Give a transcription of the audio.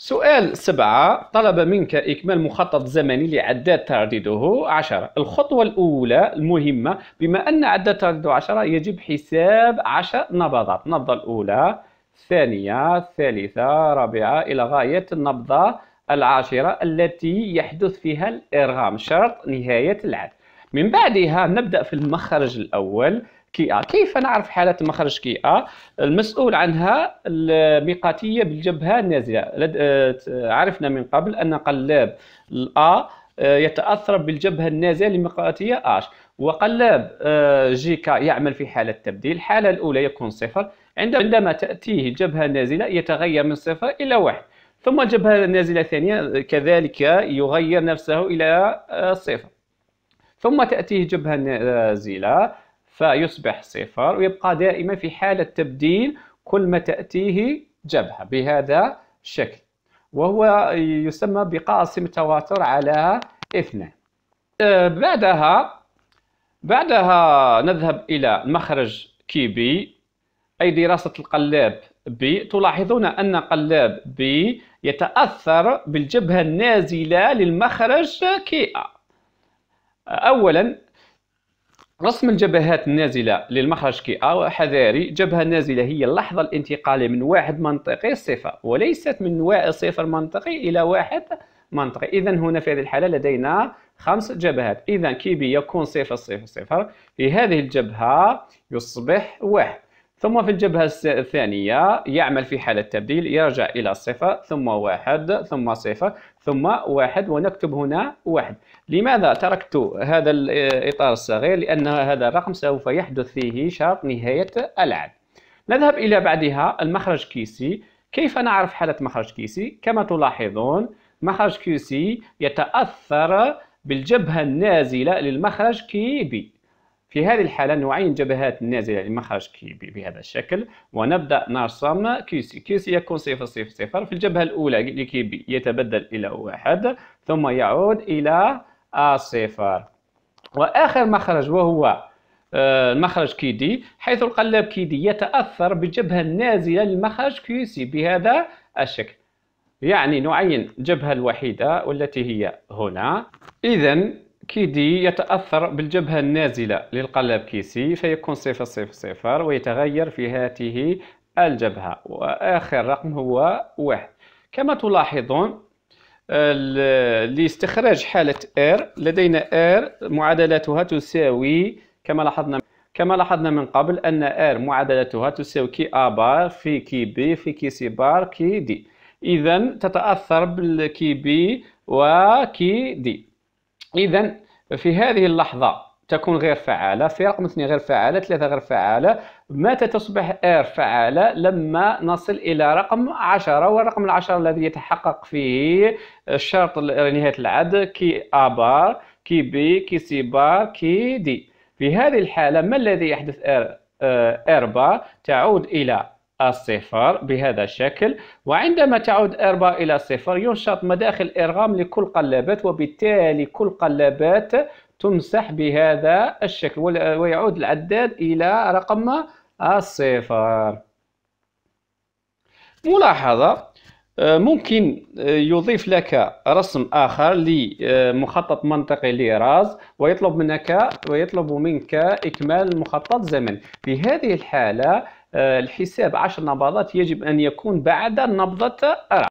سؤال سبعة طلب منك إكمال مخطط زمني لعداد تردده عشرة الخطوة الأولى المهمة بما أن عداد تردده عشرة يجب حساب عشر نبضات النبضة الأولى الثانية الثالثة الرابعة إلى غاية النبضة العاشرة التي يحدث فيها الإرغام شرط نهاية العد من بعدها نبدا في المخرج الاول كي كيف نعرف حالة مخرج كي ا المسؤول عنها الميقاتية بالجبهة النازلة آه، عرفنا من قبل أن قلاب الأ آه، يتأثر بالجبهة النازلة لميقاتية اش وقلاب آه، جي كا يعمل في حالة تبديل الحالة الأولى يكون صفر عندما تأتيه الجبهة النازلة يتغير من صفر إلى واحد ثم الجبهة النازلة الثانية كذلك يغير نفسه إلى صفر ثم تأتيه جبهة نازلة فيصبح صفر ويبقى دائما في حالة تبديل كل ما تأتيه جبهة بهذا الشكل وهو يسمى بقاسم تواتر على اثنان آه، بعدها بعدها نذهب إلى مخرج كي بي أي دراسة القلاب بي تلاحظون أن قلاب بي يتأثر بالجبهة النازلة للمخرج كي أ أولا رسم الجبهات النازلة للمخرج كي أو حذاري جبهة نازلة هي اللحظة الانتقالية من واحد منطقي صفر وليست من صفر منطقي إلى واحد منطقي إذا هنا في هذه الحالة لدينا خمس جبهات إذا كي بي يكون صفر صفر صفر في هذه الجبهة يصبح واحد ثم في الجبهة الثانية يعمل في حالة تبديل يرجع إلى صفر ثم واحد ثم صفر ثم واحد ونكتب هنا واحد لماذا تركت هذا الإطار الصغير لأن هذا الرقم سوف يحدث فيه شرط نهاية العد نذهب إلى بعدها المخرج كيسي كيف نعرف حالة مخرج كيسي كما تلاحظون مخرج كيسي يتأثر بالجبهة النازلة للمخرج كيبي في هذه الحالة نعين جبهات النازلة لمخرج يعني بهذا الشكل ونبدأ نرسم كيسي كيسي يكون صفر صفر صفر في الجبهة الأولى لكي يتبدل إلى واحد ثم يعود إلى الصفر وآخر مخرج وهو المخرج كي دي حيث القلاب كي دي يتأثر بالجبهة النازلة للمخرج كيو سي بهذا الشكل يعني نعين الجبهة الوحيدة والتي هي هنا إذا كيدي يتأثر بالجبهة النازلة للقلب كيسي فيكون صفر صفر صفر ويتغير في هاته الجبهة وآخر رقم هو واحد كما تلاحظون لاستخراج حالة R لدينا R معادلتها تساوي كما لاحظنا كما لاحظنا من قبل أن R معادلتها تساوي كي A بار في كي B في كي C بار كي D إذا تتأثر بالكي B وكي D اذا في هذه اللحظه تكون غير فعالة في رقم اثنين غير فعالة ثلاثة غير فعالة متى تصبح اير فعالة لما نصل إلى رقم عشرة والرقم العشرة الذي يتحقق فيه الشرط نهاية العد كي ا بار كي بي كي سي بار كي دي في هذه الحالة ما الذي يحدث اير اير بار تعود إلى الصفر بهذا الشكل وعندما تعود 4 إلى صفر ينشط مداخل إرغام لكل قلابات وبالتالي كل قلابات تمسح بهذا الشكل ويعود العداد إلى رقم الصفر ملاحظة آه، ممكن آه، يضيف لك رسم آخر لمخطط منطقي لراز ويطلب منك ويطلب منك إكمال مخطط زمن في هذه الحالة آه، الحساب 10 نبضات يجب أن يكون بعد نبضة 4